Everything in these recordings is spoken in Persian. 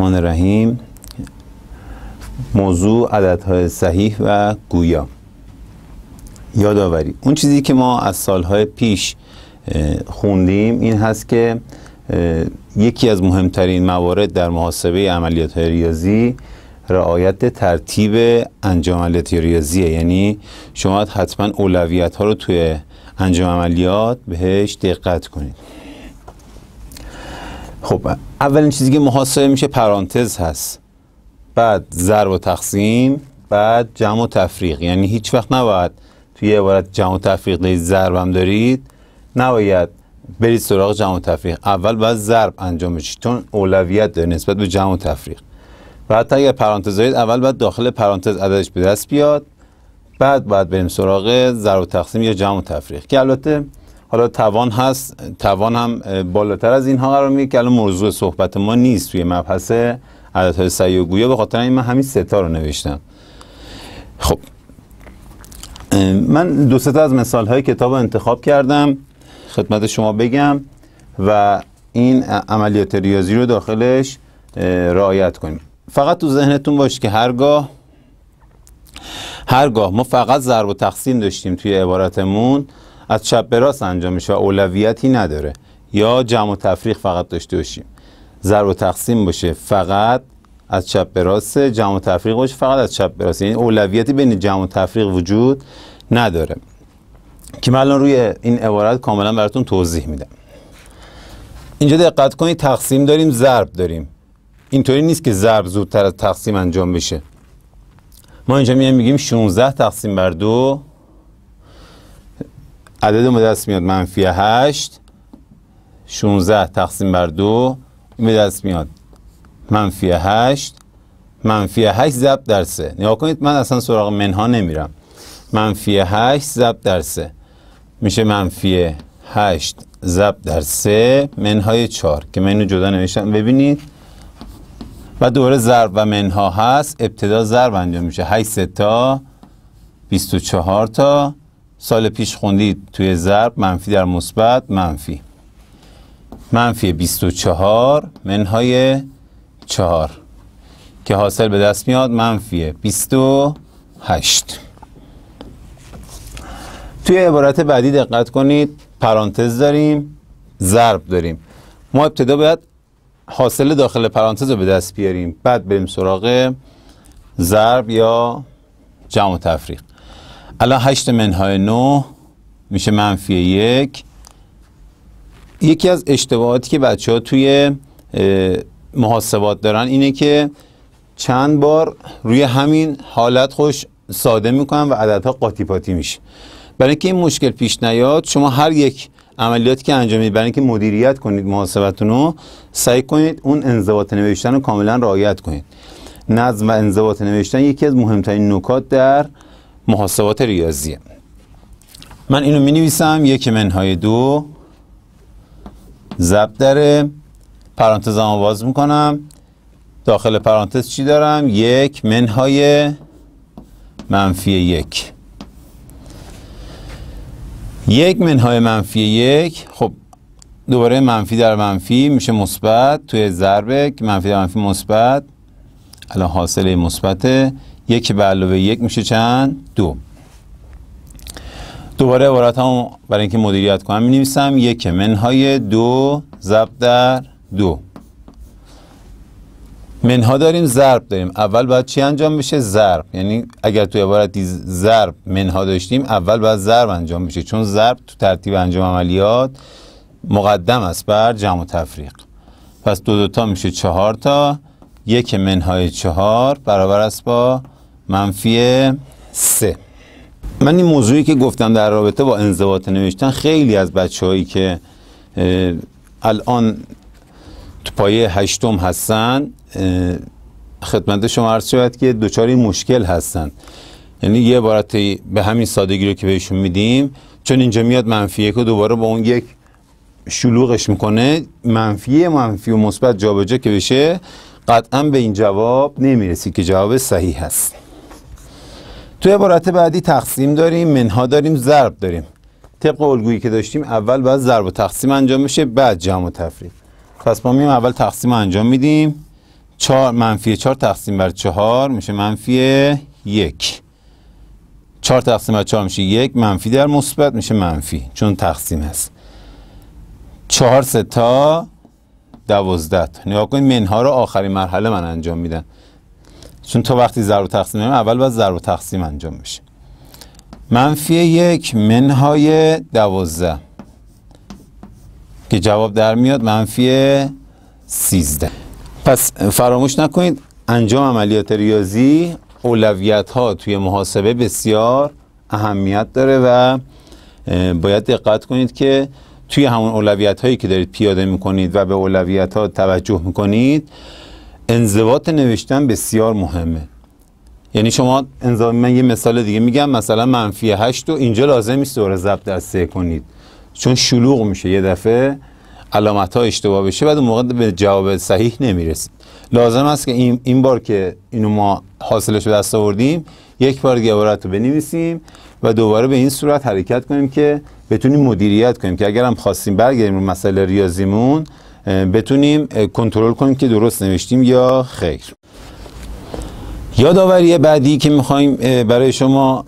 الرحمن الرحیم موضوع عددهای صحیح و گویا یادآوری اون چیزی که ما از سالهای پیش خوندیم این هست که یکی از مهمترین موارد در محاسبه عملیات های ریاضی رعایت ترتیب انجام عملیات ریاضیه یعنی شما حتما اولویت ها رو توی انجام عملیات بهش دقت کنید خب اولین چیزی که محاسبه میشه پرانتز هست بعد ضرب و تقسیم بعد جمع و تفریق یعنی هیچ وقت نباید توی عبارت جمع و تفریق دارید هم دارید نباید برید سراغ جمع و تفریق اول باید ضرب انجام بشید چون اولویت داره نسبت به جمع و تفریق بعد تا اگر پرانتز دارید اول باید داخل پرانتز عددش به دست بیاد بعد باید بریم سراغ ضرب و تقسیم یا جمع و تفریق که البته حالا توان هست توان هم بالاتر از اینها قرار میگیره که الان موضوع صحبت ما نیست توی مبحث های سعی و گویا به خاطر این من همین ستا رو نوشتم خب من دو تا از مثال های کتاب انتخاب کردم خدمت شما بگم و این عملیات ریاضی رو داخلش رعایت کنیم فقط تو ذهنتون باش که هرگاه هرگاه ما فقط ضرب و تقسیم داشتیم توی عبارتمون از چپ به راست انجام میشه و اولویتی نداره یا جمع و تفریق فقط داشته باشیم ضرب و تقسیم باشه فقط از چپ به راست جمع و تفریق باشه فقط از چپ به راست یعنی اولویتی بین جمع و تفریق وجود نداره که من الان روی این عبارت کاملا براتون توضیح میدم اینجا دقت کنید تقسیم داریم ضرب داریم اینطوری نیست که ضرب زودتر از تقسیم انجام بشه ما اینجا میگیم 16 تقسیم بر 2 عدد به دست میاد منفی 8 16 تقسیم بر دو به دست میاد منفی 8 منفی 8 ضرب در 3 نگاه کنید من اصلا سراغ منها نمیرم منفی 8 ضرب در 3 میشه منفی 8 ضرب در 3 منهای 4 که منو جدا نوشتم ببینید و دوره ضرب و منها هست ابتدا ضرب انجام میشه 8 تا 24 تا سال پیش خوندید توی ضرب منفی در مثبت منفی منفی 24 منهای 4 که حاصل به دست میاد منفی 28 توی عبارت بعدی دقت کنید پرانتز داریم ضرب داریم ما ابتدا باید حاصل داخل پرانتز رو به دست بیاریم بعد بریم سراغ ضرب یا جمع و تفریق الان هشت منهای نو میشه منفی یک یکی از اشتباهاتی که بچه ها توی محاسبات دارن اینه که چند بار روی همین حالت خوش ساده میکنن و عددها قاطی پاتی میشه برای این مشکل پیش نیاد شما هر یک عملیاتی که انجام میدید برای اینکه مدیریت کنید محاسبتون رو سعی کنید اون انضباط نوشتن رو کاملا رعایت کنید نظم و انضباط نوشتن یکی از مهمترین نکات در محاسبات ریاضیه من اینو می نویسم یک منهای دو زب داره هم باز میکنم داخل پرانتز چی دارم؟ یک منهای منفی یک یک منهای منفی یک خب دوباره منفی در منفی میشه مثبت توی که منفی در منفی مثبت الان حاصله مثبته یک به علاوه یک میشه چند دو دوباره عبارت هم برای اینکه مدیریت کنم می نویسم یک منهای دو ضرب در دو منها داریم ضرب داریم اول باید چی انجام بشه ضرب یعنی اگر توی عبارت ضرب منها داشتیم اول باید ضرب انجام بشه چون ضرب تو ترتیب انجام عملیات مقدم است بر جمع و تفریق پس دو دوتا میشه چهار تا یک منهای چهار برابر است با منفی سه من این موضوعی که گفتم در رابطه با انضباط نوشتن خیلی از بچه هایی که الان تو پایه هشتم هستن خدمت شما عرض شود که دچار این مشکل هستن یعنی یه عبارت به همین سادگی رو که بهشون میدیم چون اینجا میاد منفی که دوباره با اون یک شلوغش میکنه منفی منفی و مثبت جابجا که بشه قطعا به این جواب نمیرسی که جواب صحیح هست توی عبارت بعدی تقسیم داریم منها داریم ضرب داریم طبق الگویی که داشتیم اول باید ضرب و تقسیم انجام میشه، بعد جمع و تفریق پس ما میم اول تقسیم انجام میدیم چهار منفی چهار تقسیم بر چهار میشه منفی یک چهار تقسیم بر چهار میشه یک منفی در مثبت میشه منفی چون تقسیم هست چهار سه تا دوازده نگاه کنید منها رو آخرین مرحله من انجام میدم چون تو وقتی ضرب و تقسیم اول باید ضرب و تقسیم انجام میشه. منفی یک منهای دوازده که جواب در میاد منفی سیزده پس فراموش نکنید انجام عملیات ریاضی اولویت ها توی محاسبه بسیار اهمیت داره و باید دقت کنید که توی همون اولویت هایی که دارید پیاده میکنید و به اولویت ها توجه میکنید انضباط نوشتن بسیار مهمه یعنی شما انضباط من یه مثال دیگه میگم مثلا منفی 8 و اینجا لازم نیست دوره ضبط از کنید چون شلوغ میشه یه دفعه علامت ها اشتباه بشه بعد اون موقع به جواب صحیح نمیرسید لازم است که این, این بار که اینو ما حاصلش رو دست آوردیم یک بار دیگه عبارت رو بنویسیم و دوباره به این صورت حرکت کنیم که بتونیم مدیریت کنیم که اگر هم خواستیم برگردیم رو مسئله ریاضیمون بتونیم کنترل کنیم که درست نوشتیم یا خیر یادآوری بعدی که میخوایم برای شما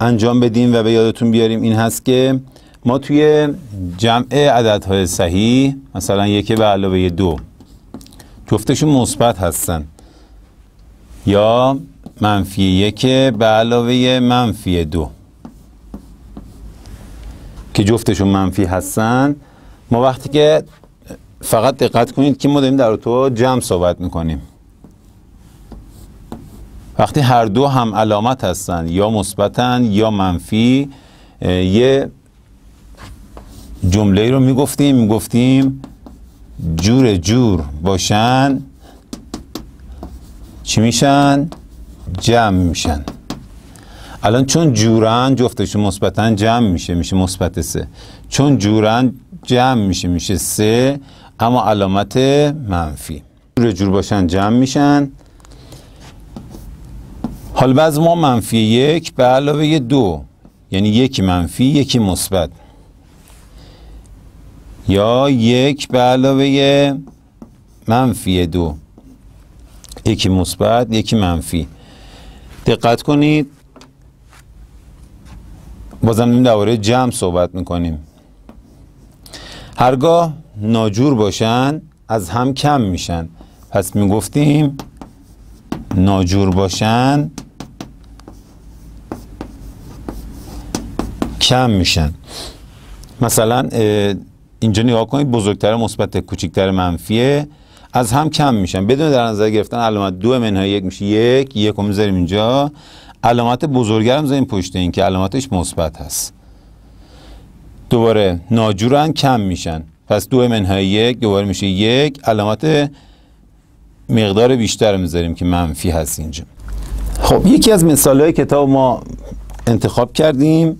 انجام بدیم و به یادتون بیاریم این هست که ما توی جمع عددهای صحیح مثلا یکی به علاوه دو جفتشون مثبت هستن یا منفی یک به علاوه منفی دو که جفتشون منفی هستن ما وقتی که فقط دقت کنید که ما داریم در تو جمع صحبت میکنیم وقتی هر دو هم علامت هستند یا مثبتن یا منفی یه جمله رو میگفتیم میگفتیم جور جور باشن چی میشن جمع میشن الان چون جورن جفتش مثبتن جمع میشه میشه مثبت سه چون جورن جمع میشه میشه سه اما علامت منفی جور جور باشن جمع میشن حال بعض ما منفی یک به علاوه دو یعنی یکی منفی یکی مثبت یا یک به علاوه منفی دو یکی مثبت یکی منفی دقت کنید بازم درباره جمع صحبت میکنیم هرگاه ناجور باشن از هم کم میشن پس میگفتیم ناجور باشن کم میشن مثلا اینجا نگاه کنید بزرگتر مثبت کوچکتر منفیه از هم کم میشن بدون در نظر گرفتن علامت دو منهای یک میشه یک یک رو میذاریم اینجا علامت بزرگر هم میذاریم پشت این که علامتش مثبت هست دوباره ناجورن کم میشن پس دو منهای یک دوباره میشه یک علامت مقدار بیشتر میذاریم که منفی هست اینجا خب یکی از مثال های کتاب ما انتخاب کردیم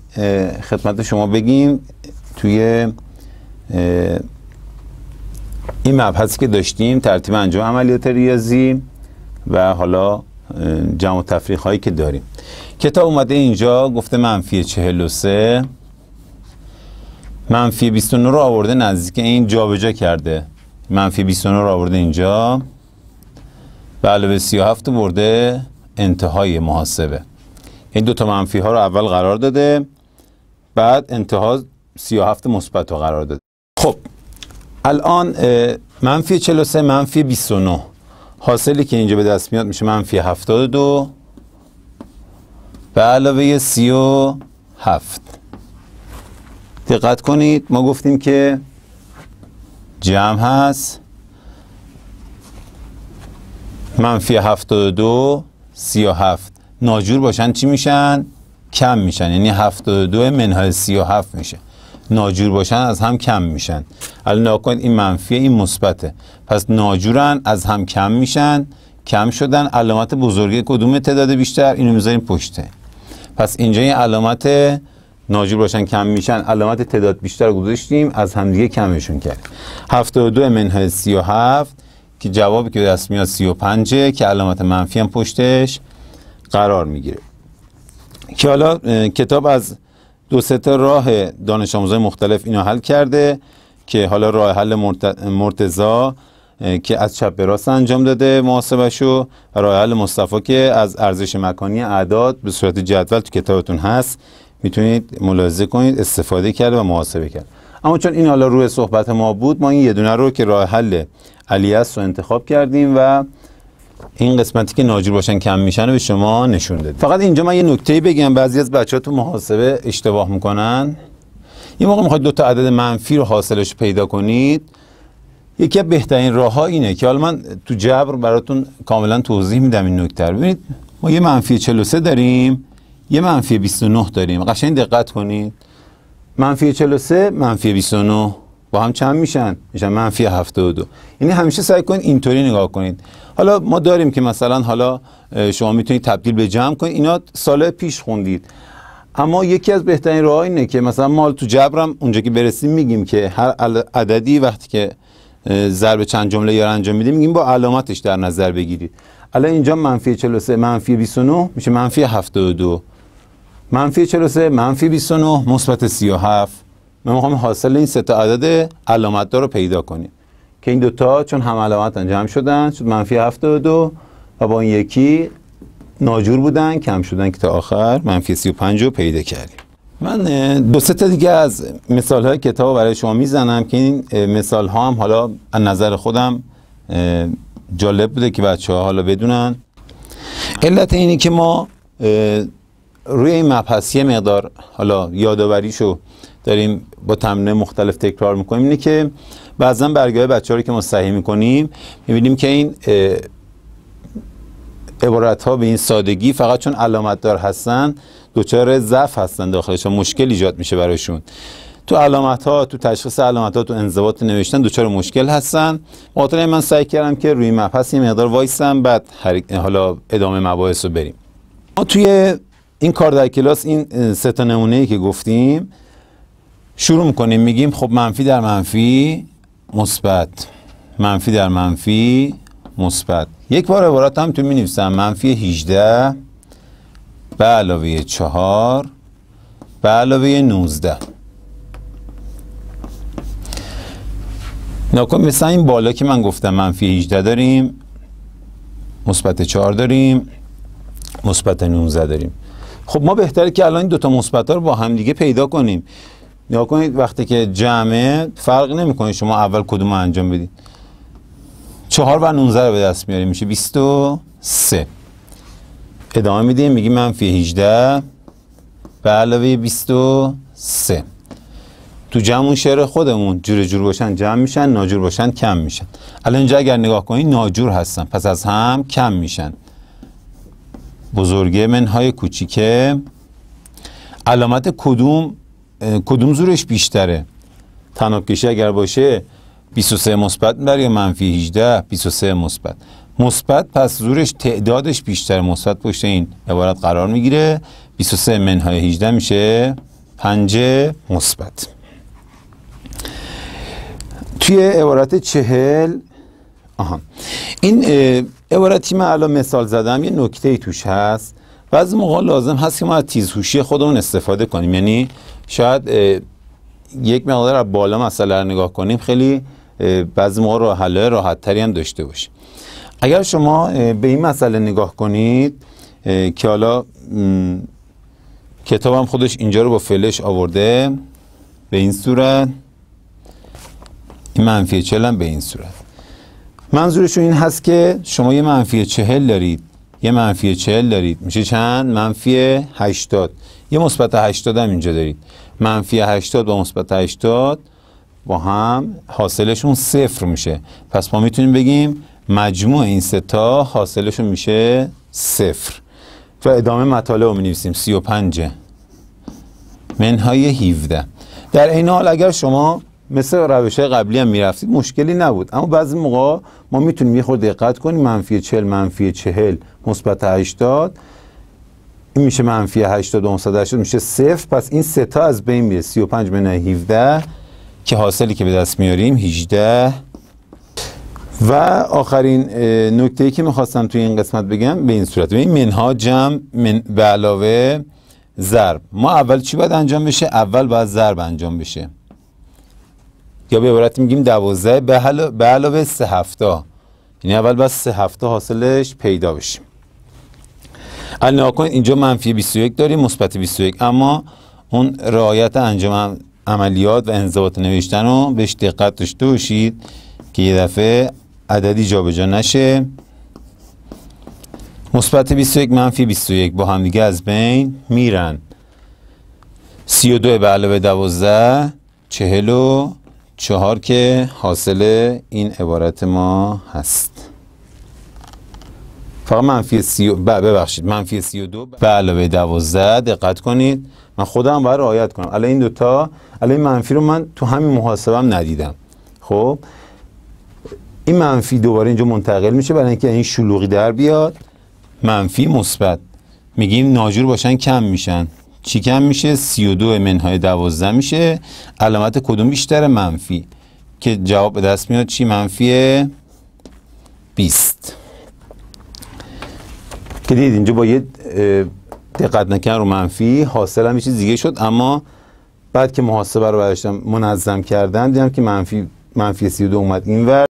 خدمت شما بگیم توی این مبحثی که داشتیم ترتیب انجام عملیات ریاضی و حالا جمع و تفریق هایی که داریم کتاب اومده اینجا گفته منفی 43 منفی 29 رو آورده نزدیک این جابجا کرده منفی 29 رو آورده اینجا بله، به علاوه 37 برده انتهای محاسبه این دو تا منفی ها رو اول قرار داده بعد انتها 37 مثبت رو قرار داده خب الان منفی 43 منفی 29 حاصلی که اینجا به دست میاد میشه منفی 72 به علاوه 37 دقت کنید ما گفتیم که جمع هست منفی 72 هفت ناجور باشن چی میشن کم میشن یعنی 72 منهای 37 میشه ناجور باشن از هم کم میشن الان ناکنید این منفیه این مثبته پس ناجورن از هم کم میشن کم شدن علامت بزرگی کدوم تعداد بیشتر اینو میذاریم پشته پس اینجا این علامت ناجور باشن کم میشن علامت تعداد بیشتر گذاشتیم از همدیگه کمشون کرد 72 منهای 37 که جوابی که دست میاد 35 که علامت منفی هم پشتش قرار میگیره که حالا کتاب از دو تا راه دانش آموزای مختلف اینو حل کرده که حالا راه حل مرتزا که از چپ به راست انجام داده محاسبشو و راه حل مصطفی که از ارزش مکانی اعداد به صورت جدول تو کتابتون هست میتونید ملاحظه کنید استفاده کرد و محاسبه کرد اما چون این حالا روی صحبت ما بود ما این یه دونه رو که راه حل الیاس رو انتخاب کردیم و این قسمتی که ناجور باشن کم میشن به شما نشون دادیم فقط اینجا من یه نکته بگم بعضی از بچه ها تو محاسبه اشتباه میکنن این موقع میخواید دو تا عدد منفی رو حاصلش پیدا کنید یکی از بهترین راه ها اینه که حالا من تو جبر براتون کاملا توضیح میدم این نکته رو ببینید ما یه منفی 43 داریم یه منفی 29 داریم قشنگ دقت کنید منفی 43 منفی 29 با هم چند میشن میشن منفی 72 یعنی همیشه سعی کنید اینطوری نگاه کنید حالا ما داریم که مثلا حالا شما میتونید تبدیل به جمع کنید اینا سال پیش خوندید اما یکی از بهترین راه اینه که مثلا ما تو جبرم اونجا که برسیم میگیم که هر عددی وقتی که ضرب چند جمله یا انجام میدیم میگیم با علامتش در نظر بگیرید الان اینجا منفی 43 منفی 29 میشه منفی 72 منفی 43 منفی 29 مثبت 37 ما میخوام حاصل این سه تا عدد علامت دار رو پیدا کنیم که این دوتا چون هم علامت جمع شدن شد منفی 72 و با این یکی ناجور بودن کم شدن که تا آخر منفی 35 رو پیدا کردیم من دو سه تا دیگه از مثال های کتاب برای شما میزنم که این مثال ها هم حالا از نظر خودم جالب بوده که بچه ها حالا بدونن علت اینه که ما روی این مبحث یه مقدار حالا یادآوریشو داریم با تمرین مختلف تکرار میکنیم اینه که بعضا برگاه بچه که ما صحیح میکنیم میبینیم که این عبارت ها به این سادگی فقط چون علامت دار هستن دوچار ضعف هستن داخلشون مشکل ایجاد میشه برایشون تو علامت ها تو تشخیص علامت ها تو انضباط نوشتن دوچار مشکل هستن خاطر من سعی کردم که روی مبحث یه مقدار وایسم بعد حالا ادامه مباحث رو بریم ما توی این کار در کلاس این سه تا نمونه ای که گفتیم شروع میکنیم میگیم خب منفی در منفی مثبت منفی در منفی مثبت یک بار عبارت هم تو می منفی 18 به علاوه 4 به علاوه 19 ناکن مثلا این بالا که من گفتم منفی 18 داریم مثبت 4 داریم مثبت 19 داریم خب ما بهتره که الان این دو دوتا مثبت رو با هم دیگه پیدا کنیم نگاه کنید وقتی که جمعه فرق نمیکنه شما اول کدوم رو انجام بدید چهار و نونزه رو به دست میاریم میشه سه ادامه میدیم میگی منفی هیجده به علاوه سه تو جمع اون شعر خودمون جور جور باشن جمع میشن ناجور باشن کم میشن الان اینجا اگر نگاه کنید ناجور هستن پس از هم کم میشن بزرگه منهای کوچیکه علامت کدوم کدوم زورش بیشتره تناب کشی اگر باشه 23 مثبت برای یا منفی 18 23 مثبت مثبت پس زورش تعدادش بیشتر مثبت باشه این عبارت قرار میگیره 23 منهای 18 میشه 5 مثبت توی عبارت چهل آها این عبارتی من الان مثال زدم یه نکته ای توش هست بعضی موقع لازم هست که ما از تیزهوشی خودمون استفاده کنیم یعنی شاید یک مقدار از بالا مسئله رو نگاه کنیم خیلی بعضی موقع راه حل راحت تری هم داشته باشیم اگر شما به این مسئله نگاه کنید که حالا کتابم خودش اینجا رو با فلش آورده به این صورت این منفی چلم به این صورت منظورشون این هست که شما یه منفی چهل دارید یه منفی چهل دارید میشه چند منفی 80 یه مثبت 80 هم اینجا دارید منفی 80 با مثبت 80 با هم حاصلشون صفر میشه پس ما میتونیم بگیم مجموع این ستا حاصلشون میشه صفر و ادامه مطالب رو مینویسیم 35 منهای 17 در این حال اگر شما مثل روش های قبلی هم میرفتید مشکلی نبود اما بعضی موقع ما میتونیم یه خود دقت کنیم منفی 40 منفی 40 مثبت 80 این میشه منفی 80 هشتاد میشه صفر پس این سه تا از بین میره 35 من 17 که حاصلی که به دست میاریم 18 و آخرین نکته ای که میخواستم توی این قسمت بگم به این صورت این منها جمع من به علاوه ضرب ما اول چی باید انجام بشه اول باید ضرب انجام بشه یا به عبارت میگیم دوازده به, علاوه سه هفته یعنی اول بس سه هفته حاصلش پیدا بشیم الان کنید اینجا منفی 21 داریم مثبت 21 اما اون رعایت انجام عملیات و انضباط نوشتن رو بهش دقت داشته باشید که یه دفعه عددی جابجا نشه مثبت 21 منفی 21 با هم دیگه از بین میرن 32 به علاوه 12 40 چهار که حاصل این عبارت ما هست فقط منفی سی و... بله، ببخشید منفی سی و دو به علاوه دوازده دقت کنید من خودم باید رعایت کنم الان این دوتا الان این منفی رو من تو همین محاسبم ندیدم خب این منفی دوباره اینجا منتقل میشه برای اینکه این شلوغی در بیاد منفی مثبت میگیم ناجور باشن کم میشن چی کم میشه 32 منهای 12 میشه علامت کدوم بیشتر منفی که جواب به دست میاد چی منفی 20 که دید اینجا با یه دقت نکن رو منفی حاصل هم چیز دیگه شد اما بعد که محاسبه رو برداشتم منظم کردم دیدم که منفی منفی 32 اومد اینور